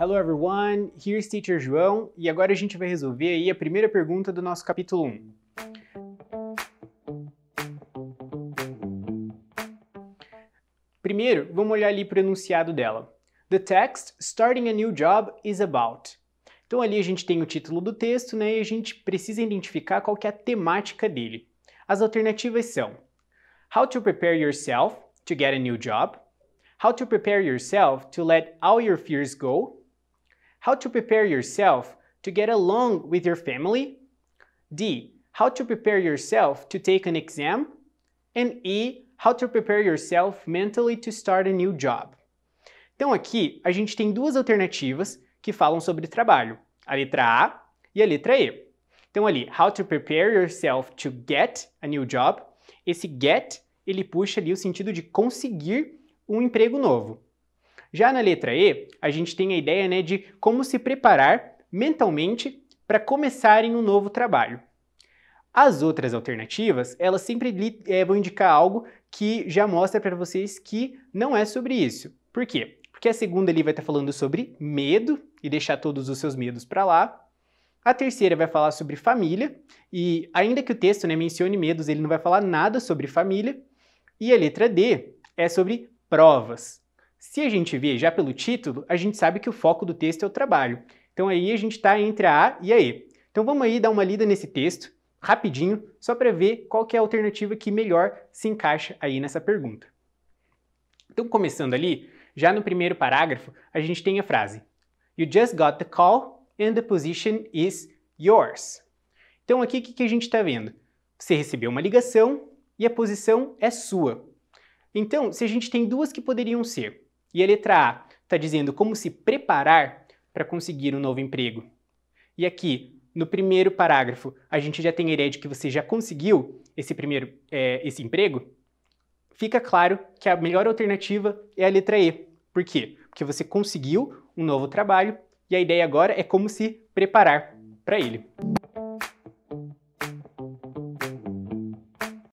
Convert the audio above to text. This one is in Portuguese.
Hello everyone, here's teacher João, e agora a gente vai resolver aí a primeira pergunta do nosso capítulo 1. Primeiro, vamos olhar ali para o enunciado dela. The text Starting a New Job is About. Então ali a gente tem o título do texto, né, e a gente precisa identificar qual que é a temática dele. As alternativas são How to prepare yourself to get a new job, How to prepare yourself to let all your fears go, How to prepare yourself to get along with your family. D. How to prepare yourself to take an exam. And E. How to prepare yourself mentally to start a new job. Então aqui a gente tem duas alternativas que falam sobre trabalho, a letra A e a letra E. Então ali, how to prepare yourself to get a new job. Esse get, ele puxa ali o sentido de conseguir um emprego novo. Já na letra E, a gente tem a ideia né, de como se preparar mentalmente para começarem um novo trabalho. As outras alternativas, elas sempre é, vão indicar algo que já mostra para vocês que não é sobre isso. Por quê? Porque a segunda ali vai estar tá falando sobre medo e deixar todos os seus medos para lá. A terceira vai falar sobre família e ainda que o texto né, mencione medos, ele não vai falar nada sobre família. E a letra D é sobre provas. Se a gente vê já pelo título, a gente sabe que o foco do texto é o trabalho. Então aí a gente está entre a A e a E. Então vamos aí dar uma lida nesse texto, rapidinho, só para ver qual que é a alternativa que melhor se encaixa aí nessa pergunta. Então começando ali, já no primeiro parágrafo, a gente tem a frase You just got the call and the position is yours. Então aqui o que, que a gente está vendo? Você recebeu uma ligação e a posição é sua. Então, se a gente tem duas que poderiam ser e a letra A está dizendo como se preparar para conseguir um novo emprego. E aqui, no primeiro parágrafo, a gente já tem a ideia de que você já conseguiu esse primeiro é, esse emprego. Fica claro que a melhor alternativa é a letra E. Por quê? Porque você conseguiu um novo trabalho e a ideia agora é como se preparar para ele.